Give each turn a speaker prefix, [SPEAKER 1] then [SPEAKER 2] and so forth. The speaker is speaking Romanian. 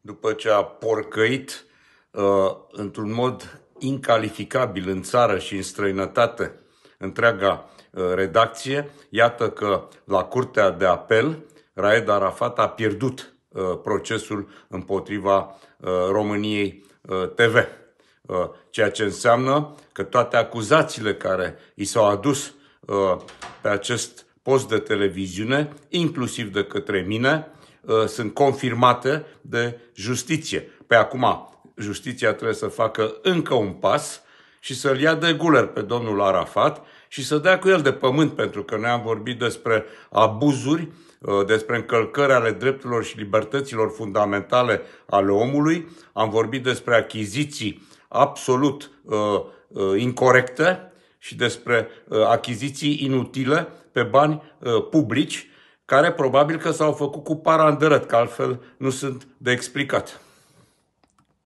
[SPEAKER 1] după ce a porcăit uh, într-un mod incalificabil în țară și în străinătate întreaga uh, redacție, iată că la Curtea de Apel Raed Arafat a pierdut uh, procesul împotriva uh, României uh, TV. Uh, ceea ce înseamnă că toate acuzațiile care i s-au adus uh, pe acest post de televiziune, inclusiv de către mine, Uh, sunt confirmate de justiție. Pe acum, justiția trebuie să facă încă un pas și să-l ia de guler pe domnul Arafat și să dea cu el de pământ, pentru că noi am vorbit despre abuzuri, uh, despre încălcări ale drepturilor și libertăților fundamentale ale omului, am vorbit despre achiziții absolut uh, uh, incorrecte și despre uh, achiziții inutile pe bani uh, publici care probabil că s-au făcut cu parandărăt, că altfel nu sunt de explicat.